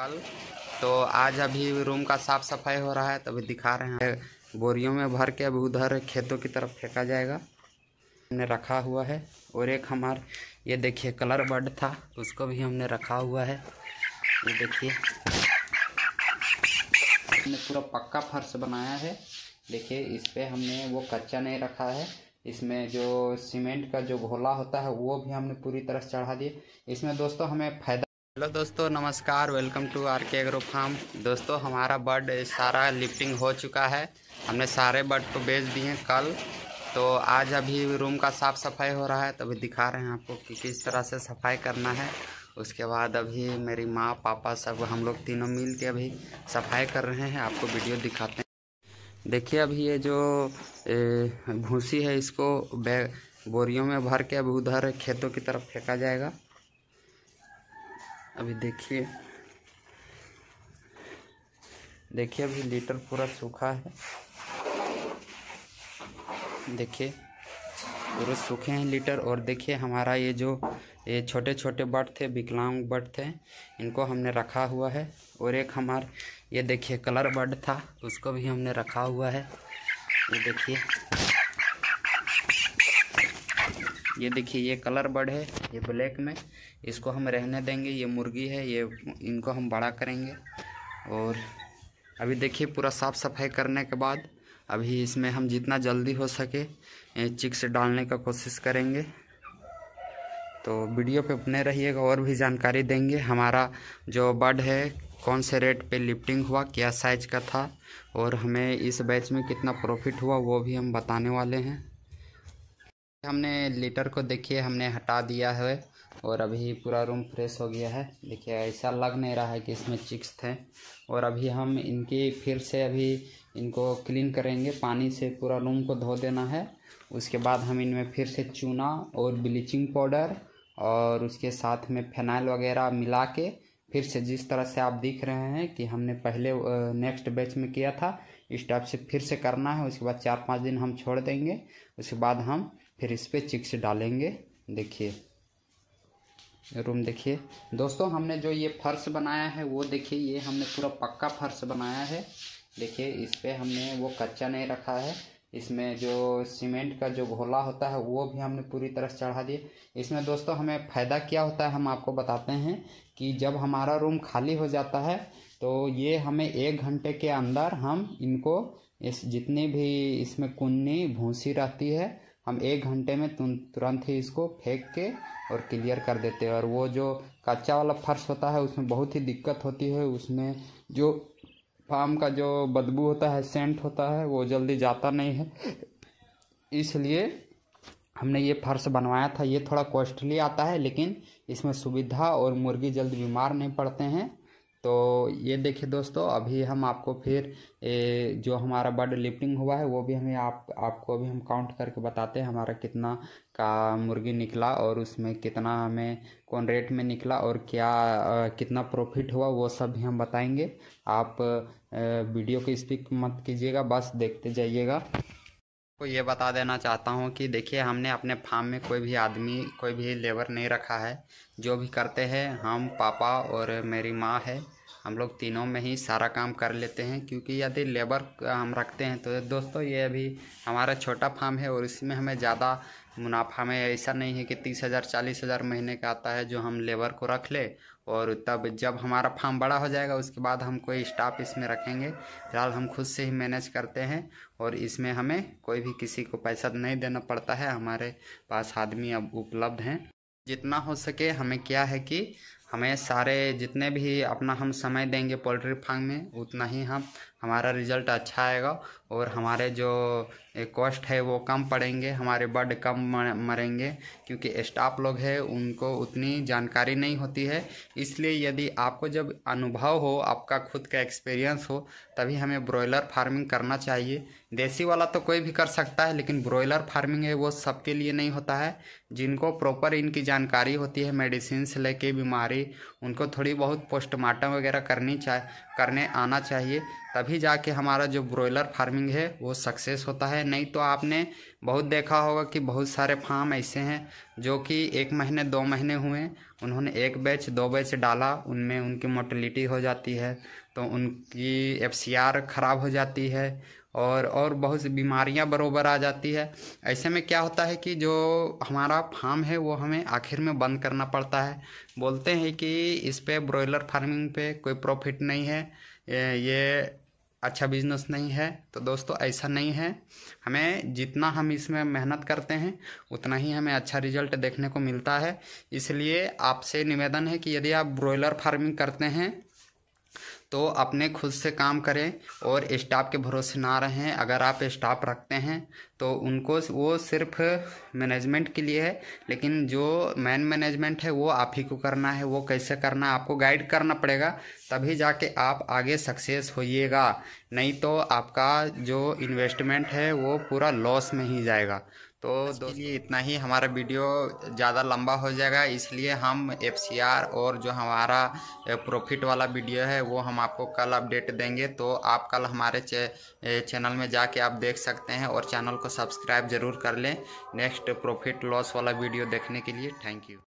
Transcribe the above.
कल तो आज अभी रूम का साफ सफाई हो रहा है तभी तो दिखा रहे हैं बोरियों में भर के अभी उधर खेतों की तरफ फेंका जाएगा हमने रखा हुआ है और एक हमार ये देखिए कलर बर्ड था उसको भी हमने रखा हुआ है ये देखिए हमने पूरा पक्का फर्श बनाया है देखिए इस पर हमने वो कच्चा नहीं रखा है इसमें जो सीमेंट का जो घोला होता है वो भी हमने पूरी तरह चढ़ा दिए इसमें दोस्तों हमें फायदा हेलो दोस्तों नमस्कार welcome to R K agro farm दोस्तों हमारा बर्ड सारा लिफ्टिंग हो चुका है हमने सारे बर्ड को बेच दिए कल तो आज अभी रूम का साफ़ सफाई हो रहा है तो अभी दिखा रहे हैं आपको कि किस तरह से सफाई करना है उसके बाद अभी मेरी माँ पापा सब हम लोग तीनों मिल के अभी सफाई कर रहे हैं आपको वीडियो दिखाते हैं देखिए अभी ये जो भूसी है इसको बोरियों में भर के अभी उधर खेतों की तरफ फेंका जाएगा अभी देखिए देखिए अभी लीटर पूरा सूखा है देखिए पूरे सूखे हैं लीटर और देखिए हमारा ये जो ये छोटे छोटे बट थे विकलांग बट थे इनको हमने रखा हुआ है और एक हमार ये देखिए कलर बट था उसको भी हमने रखा हुआ है ये देखिए ये देखिए ये कलर बर्ड है ये ब्लैक में इसको हम रहने देंगे ये मुर्गी है ये इनको हम बड़ा करेंगे और अभी देखिए पूरा साफ़ सफाई करने के बाद अभी इसमें हम जितना जल्दी हो सके चिक्स डालने का कोशिश करेंगे तो वीडियो पे बने रहिएगा और भी जानकारी देंगे हमारा जो बर्ड है कौन से रेट पे लिफ्टिंग हुआ क्या साइज का था और हमें इस बैच में कितना प्रॉफिट हुआ वो भी हम बताने वाले हैं हमने लीटर को देखिए हमने हटा दिया है और अभी पूरा रूम फ्रेश हो गया है देखिए ऐसा लग नहीं रहा है कि इसमें चिक्स थे और अभी हम इनकी फिर से अभी इनको क्लीन करेंगे पानी से पूरा रूम को धो देना है उसके बाद हम इनमें फिर से चूना और ब्लीचिंग पाउडर और उसके साथ में फेनाइल वगैरह मिला के फिर से जिस तरह से आप दिख रहे हैं कि हमने पहले नेक्स्ट बैच में किया था इस टाइप से फिर से करना है उसके बाद चार पाँच दिन हम छोड़ देंगे उसके बाद हम फिर इस पर चिक्स डालेंगे देखिए रूम देखिए दोस्तों हमने जो ये फर्श बनाया है वो देखिए ये हमने पूरा पक्का फर्श बनाया है देखिए इस पर हमने वो कच्चा नहीं रखा है इसमें जो सीमेंट का जो घोला होता है वो भी हमने पूरी तरह चढ़ा दिए इसमें दोस्तों हमें फ़ायदा क्या होता है हम आपको बताते हैं कि जब हमारा रूम खाली हो जाता है तो ये हमें एक घंटे के अंदर हम इनको इस जितनी भी इसमें कुन्नी भूसी रहती है हम एक घंटे में तुरंत ही इसको फेंक के और क्लियर कर देते हैं और वो जो कच्चा वाला फर्श होता है उसमें बहुत ही दिक्कत होती है उसमें जो फार्म का जो बदबू होता है सेंट होता है वो जल्दी जाता नहीं है इसलिए हमने ये फर्श बनवाया था ये थोड़ा कॉस्टली आता है लेकिन इसमें सुविधा और मुर्गी जल्द बीमार नहीं पड़ते हैं तो ये देखिए दोस्तों अभी हम आपको फिर ए, जो हमारा बर्ड लिफ्टिंग हुआ है वो भी हमें आप आपको अभी हम काउंट करके बताते हैं हमारा कितना का मुर्गी निकला और उसमें कितना हमें कौन रेट में निकला और क्या आ, कितना प्रॉफिट हुआ वो सब भी हम बताएंगे आप आ, वीडियो को स्पीक मत कीजिएगा बस देखते जाइएगा को ये बता देना चाहता हूँ कि देखिए हमने अपने फार्म में कोई भी आदमी कोई भी लेबर नहीं रखा है जो भी करते हैं हम पापा और मेरी माँ है हम लोग तीनों में ही सारा काम कर लेते हैं क्योंकि यदि लेबर हम रखते हैं तो दोस्तों ये अभी हमारा छोटा फार्म है और इसमें हमें ज़्यादा मुनाफा में ऐसा नहीं है कि तीस हज़ार चालीस हज़ार महीने का आता है जो हम लेबर को रख ले और तब जब हमारा फार्म बड़ा हो जाएगा उसके बाद हम कोई स्टाफ इसमें रखेंगे फिलहाल हम खुद से ही मैनेज करते हैं और इसमें हमें कोई भी किसी को पैसा नहीं देना पड़ता है हमारे पास आदमी अब उपलब्ध हैं जितना हो सके हमें क्या है कि हमें सारे जितने भी अपना हम समय देंगे पोल्ट्री फार्म में उतना ही हम हमारा रिजल्ट अच्छा आएगा और हमारे जो कॉस्ट है वो कम पड़ेंगे हमारे बर्ड कम मरेंगे क्योंकि स्टाफ लोग हैं उनको उतनी जानकारी नहीं होती है इसलिए यदि आपको जब अनुभव हो आपका खुद का एक्सपीरियंस हो तभी हमें ब्रॉयलर फार्मिंग करना चाहिए देसी वाला तो कोई भी कर सकता है लेकिन ब्रॉयलर फार्मिंग है वो सबके लिए नहीं होता है जिनको प्रॉपर इनकी जानकारी होती है मेडिसिन से लेके बीमारी उनको थोड़ी बहुत पोस्टमार्टम वगैरह करनी चाह करने आना चाहिए तभी जाके हमारा जो ब्रॉयलर फार्मिंग है वो सक्सेस होता है नहीं तो आपने बहुत देखा होगा कि बहुत सारे फार्म ऐसे हैं जो कि एक महीने दो महीने हुए उन्होंने एक बैच दो बैच डाला उनमें उनकी मोटिलिटी हो जाती है तो उनकी एफसीआर ख़राब हो जाती है और और बहुत सी बीमारियां बरोबर आ जाती है ऐसे में क्या होता है कि जो हमारा फार्म है वो हमें आखिर में बंद करना पड़ता है बोलते हैं कि इस पर ब्रॉयलर फार्मिंग पे कोई प्रॉफिट नहीं है ये अच्छा बिजनेस नहीं है तो दोस्तों ऐसा नहीं है हमें जितना हम इसमें मेहनत करते हैं उतना ही हमें अच्छा रिजल्ट देखने को मिलता है इसलिए आपसे निवेदन है कि यदि आप ब्रॉयलर फार्मिंग करते हैं तो अपने खुद से काम करें और स्टाफ के भरोसे ना रहें अगर आप स्टाफ रखते हैं तो उनको वो सिर्फ मैनेजमेंट के लिए है लेकिन जो मैन मैनेजमेंट है वो आप ही को करना है वो कैसे करना है आपको गाइड करना पड़ेगा तभी जाके आप आगे सक्सेस होइएगा नहीं तो आपका जो इन्वेस्टमेंट है वो पूरा लॉस में ही जाएगा तो दोस्तों इतना ही हमारा वीडियो ज़्यादा लंबा हो जाएगा इसलिए हम एफ और जो हमारा प्रॉफिट वाला वीडियो है वो हम आपको कल अपडेट देंगे तो आप कल हमारे चैनल में जाके आप देख सकते हैं और चैनल को सब्सक्राइब ज़रूर कर लें नेक्स्ट प्रॉफिट लॉस वाला वीडियो देखने के लिए थैंक यू